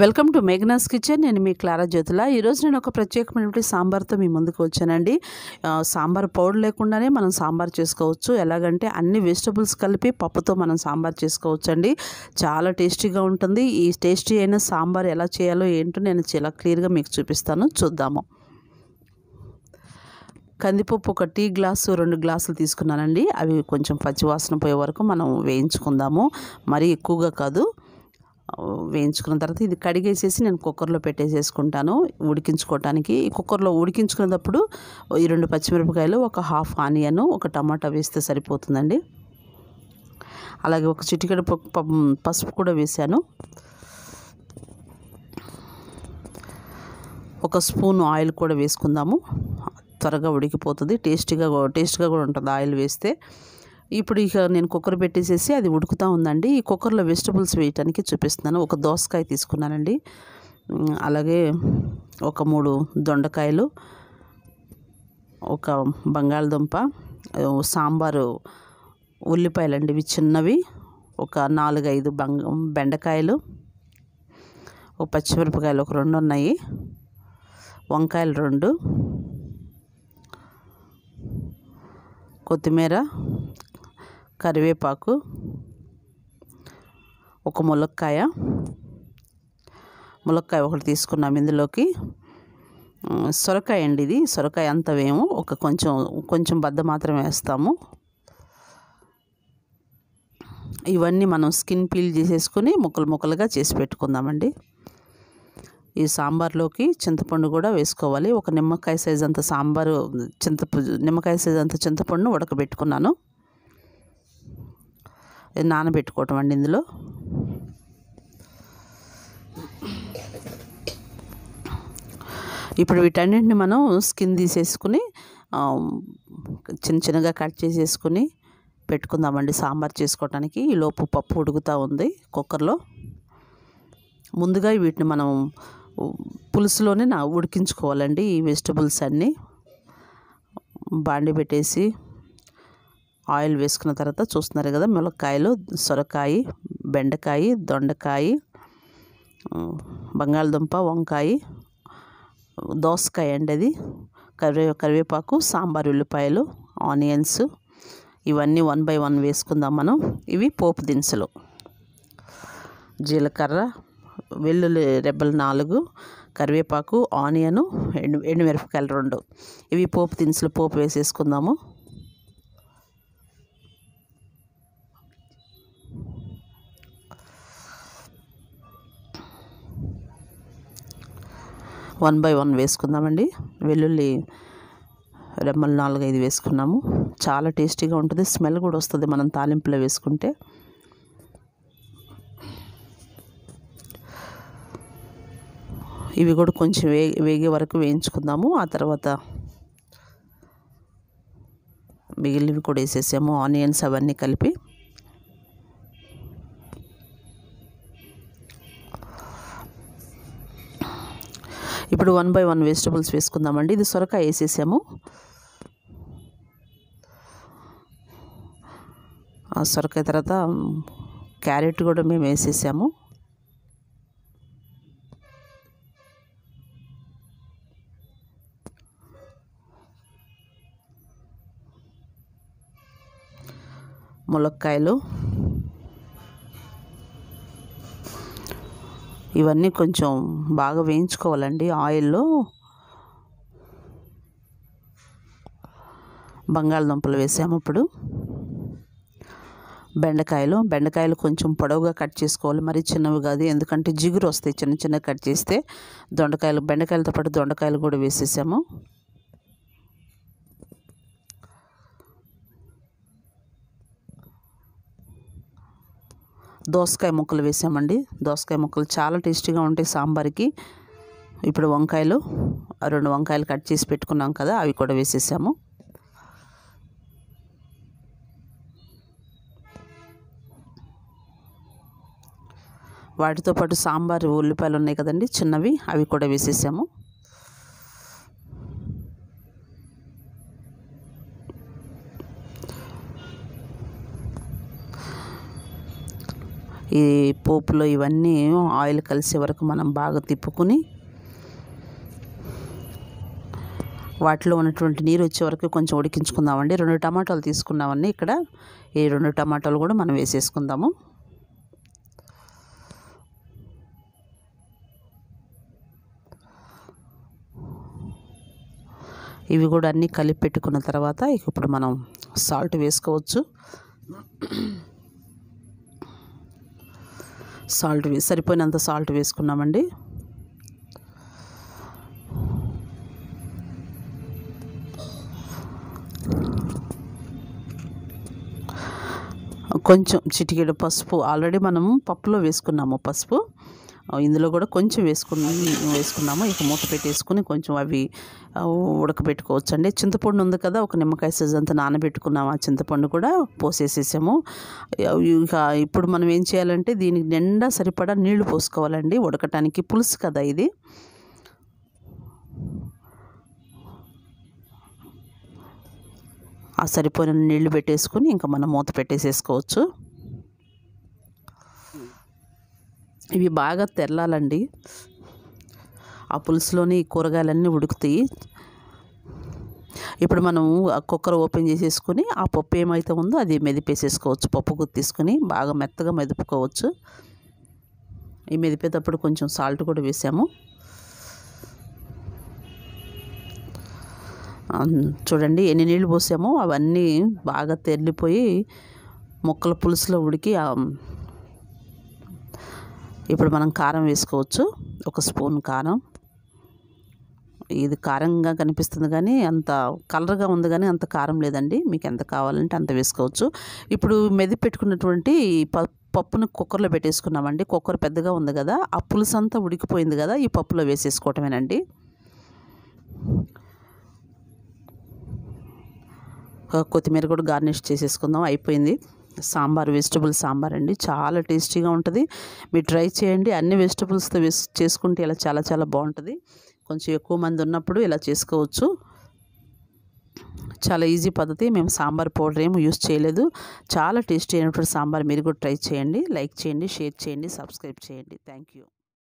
welcome to Meghana's kitchen నేను మీ Clara Jyothula ఈరోజు నేను ఒక ప్రత్యేకమైనటువంటి సాంబార్తో మీ ముందుకు వచ్చానండి సాంబార్ పౌడర్ లేకుండానే మనం సాంబార్ చేసుకోవచ్చు ఎలాగంటే అన్ని వెజిటబుల్స్ కలిపి పప్పుతో మనం సాంబార్ చేసుకోవచ్చు అండి చాలా టేస్టీగా ఉంటుంది ఈ టేస్టీ అయిన సాంబార్ ఎలా చేయాలో ఏంటో నేను చాలా క్లియర్గా మీకు చూపిస్తాను చూద్దాము కందిపప్పు ఒక టీ గ్లాసు రెండు గ్లాసులు తీసుకున్నానండి అవి కొంచెం పచ్చివాసన పోయే వరకు మనం వేయించుకుందాము మరీ ఎక్కువగా కాదు వేయించుకున్న తర్వాత ఇది కడిగేసేసి నేను కుక్కర్లో పెట్టేసేసుకుంటాను ఉడికించుకోవటానికి ఈ కుక్కర్లో ఉడికించుకునేటప్పుడు ఈ రెండు పచ్చిమిరపకాయలు ఒక హాఫ్ ఆనియన్ ఒక టమాటా వేస్తే సరిపోతుందండి అలాగే ఒక చిటికెడు పసుపు కూడా వేశాను ఒక స్పూన్ ఆయిల్ కూడా వేసుకుందాము త్వరగా ఉడికిపోతుంది టేస్టీగా టేస్ట్గా కూడా ఉంటుంది ఆయిల్ వేస్తే ఇప్పుడు ఇక నేను కుక్కర్ పెట్టేసేసి అది ఉడుకుతూ ఉందండి ఈ కుక్కర్లో వెజిటబుల్స్ వేయటానికి చూపిస్తున్నాను ఒక దోసకాయ తీసుకున్నానండి అలాగే ఒక మూడు దొండకాయలు ఒక బంగాళదుంప సాంబారు ఉల్లిపాయలండి ఇవి చిన్నవి ఒక నాలుగైదు బంగ బెండకాయలు ఒక పచ్చిమిరపకాయలు ఒక రెండు ఉన్నాయి వంకాయలు రెండు కొత్తిమీర కరివేపాకు ఒక ములక్కాయ ములక్కాయ ఒకటి తీసుకున్నాం ఇందులోకి సొరకాయ అండి ఇది సొరకాయ అంత వేము ఒక కొంచెం కొంచెం బద్ద మాత్రమే వేస్తాము ఇవన్నీ మనం స్కిన్ పీల్ చేసేసుకుని ముక్కలు ముక్కలుగా చేసి పెట్టుకుందామండి ఈ సాంబార్లోకి చింతపండు కూడా వేసుకోవాలి ఒక నిమ్మకాయ సైజ్ అంత సాంబారు చింత నిమ్మకాయ సైజ్ అంత చింతపండును ఉడకబెట్టుకున్నాను నానబెట్టుకోవటం అండి ఇందులో ఇప్పుడు వీటన్నింటిని మనం స్కిన్ తీసేసుకుని చిన్న చిన్నగా కట్ చేసేసుకుని పెట్టుకుందామండి సాంబార్ చేసుకోవటానికి ఈలోపు పప్పు ఉడుకుతూ ఉంది కుక్కర్లో ముందుగా వీటిని మనం పులుసులోనే నా ఉడికించుకోవాలండి ఈ వెజిటబుల్స్ అన్నీ బాండి పెట్టేసి ఆయిల్ వేసుకున్న తర్వాత చూస్తున్నారు కదా ములక్కాయలు సొరకాయ బెండకాయ దొండకాయ బంగాళదుంప వంకాయ దోసకాయ అండి అది కరివే కరివేపాకు సాంబార్ ఉల్లిపాయలు ఆనియన్స్ ఇవన్నీ వన్ బై వన్ వేసుకుందాం మనం ఇవి పోపు దినుసులు జీలకర్ర వెల్లుల్లి రెబ్బలు నాలుగు కరివేపాకు ఆనియను ఎండు ఎండుమిరపకాయలు రెండు ఇవి పోపు దినుసులు పోపు వేసేసుకుందాము వన్ బై వన్ వేసుకుందామండి వెల్లుల్లి రెమ్మలు నాలుగైదు వేసుకున్నాము చాలా టేస్టీగా ఉంటుంది స్మెల్ కూడా వస్తుంది మనం తాలింపులో వేసుకుంటే ఇవి కూడా కొంచెం వే వేగే వరకు వేయించుకుందాము ఆ తర్వాత మిగిలినవి కూడా వేసేసాము ఆనియన్స్ అవన్నీ కలిపి ఇప్పుడు వన్ బై వన్ వెజిటబుల్స్ వేసుకుందామండి ఇది సొరకాయ వేసేసాము ఆ సొరకాయ తర్వాత క్యారెట్ కూడా మేము వేసేసాము ములక్కాయలు ఇవన్నీ కొంచెం బాగా వేయించుకోవాలండి ఆయిల్లో బంగాళదుంపలు వేసాము అప్పుడు బెండకాయలు బెండకాయలు కొంచెం పొడవుగా కట్ చేసుకోవాలి మరి చిన్నవి కాదు ఎందుకంటే జిగురు వస్తాయి చిన్న చిన్న కట్ చేస్తే దొండకాయలు బెండకాయలతో పాటు దొండకాయలు కూడా వేసేసాము దోసకాయ ముక్కలు వేసామండి దోసకాయ ముక్కలు చాలా టేస్టీగా ఉంటాయి సాంబార్కి ఇప్పుడు వంకాయలు రెండు వంకాయలు కట్ చేసి పెట్టుకున్నాం కదా అవి కూడా వేసేసాము వాటితో పాటు సాంబార్ ఉల్లిపాయలు ఉన్నాయి కదండి చిన్నవి అవి కూడా వేసేసాము ఈ పోపులో ఇవన్నీ ఆయిల్ కలిసే వరకు మనం బాగా తిప్పుకుని వాటిలో ఉన్నటువంటి నీరు వచ్చే వరకు కొంచెం ఉడికించుకుందామండి రెండు టమాటాలు తీసుకున్నామండి ఇక్కడ ఈ రెండు టమాటాలు కూడా మనం వేసేసుకుందాము ఇవి కూడా అన్నీ కలిపి పెట్టుకున్న తర్వాత ఇప్పుడు మనం సాల్ట్ వేసుకోవచ్చు సాల్ట్ సరిపోయినంత సాల్ట్ వేసుకున్నామండి కొంచెం చిటికెడు పసుపు ఆల్రెడీ మనము పప్పులో వేసుకున్నాము పసుపు ఇందులో కూడా కొంచెం వేసుకుని వేసుకున్నాము ఇక మూత పెట్టేసుకుని కొంచెం అవి ఉడకబెట్టుకోవచ్చు అండి చింతపండు ఉంది కదా ఒక నిమ్మకాయ సైజ్ అంతా నానబెట్టుకున్నాము ఆ చింతపండు కూడా పోసేసేసాము ఇంకా ఇప్పుడు మనం ఏం చేయాలంటే దీనికి నిండా సరిపడా నీళ్లు పోసుకోవాలండి ఉడకటానికి పులుసు కదా ఇది ఆ సరిపోయిన నీళ్లు పెట్టేసుకుని ఇంకా మనం మూత పెట్టేసేసుకోవచ్చు ఇవి బాగా తెల్లాలండి ఆ పులుసులోని కూరగాయలన్నీ ఉడుకుతాయి ఇప్పుడు మనం కుక్కర్ ఓపెన్ చేసేసుకొని ఆ పప్పు ఏమైతే ఉందో అది మెదిపేసేసుకోవచ్చు పప్పు గుత్తి తీసుకొని బాగా మెత్తగా మెదుపుకోవచ్చు ఈ మెదిపేటప్పుడు కొంచెం సాల్ట్ కూడా వేసాము చూడండి ఎన్ని నీళ్ళు పోసామో అవన్నీ బాగా తెల్లిపోయి మొక్కల పులుసులో ఉడికి ఇప్పుడు మనం కారం వేసుకోవచ్చు ఒక స్పూన్ కారం ఇది కారంగా కనిపిస్తుంది కానీ అంత కలర్గా ఉంది కానీ అంత కారం లేదండి మీకు ఎంత కావాలంటే అంత వేసుకోవచ్చు ఇప్పుడు మెది పెట్టుకున్నటువంటి పప్పును కుక్కర్లో పెట్టేసుకున్నామండి కుక్కర్ పెద్దగా ఉంది కదా ఆ పులుసంతా ఉడికిపోయింది కదా ఈ పప్పులో వేసేసుకోవటమేనండి కొత్తిమీర కూడా గార్నిష్ చేసేసుకుందాం అయిపోయింది సాంబార్ వెజిటబుల్ సాంబార్ అండి చాలా టేస్టీగా ఉంటుంది మీరు ట్రై చేయండి అన్ని వెజిటబుల్స్తో వేస్ చేసుకుంటే ఇలా చాలా చాలా బాగుంటుంది కొంచెం ఎక్కువ మంది ఉన్నప్పుడు ఇలా చేసుకోవచ్చు చాలా ఈజీ పద్ధతి మేము సాంబార్ పౌడర్ ఏమి యూస్ చేయలేదు చాలా టేస్టీ అయినటువంటి సాంబార్ మీరు కూడా ట్రై చేయండి లైక్ చేయండి షేర్ చేయండి సబ్స్క్రైబ్ చేయండి థ్యాంక్ యూ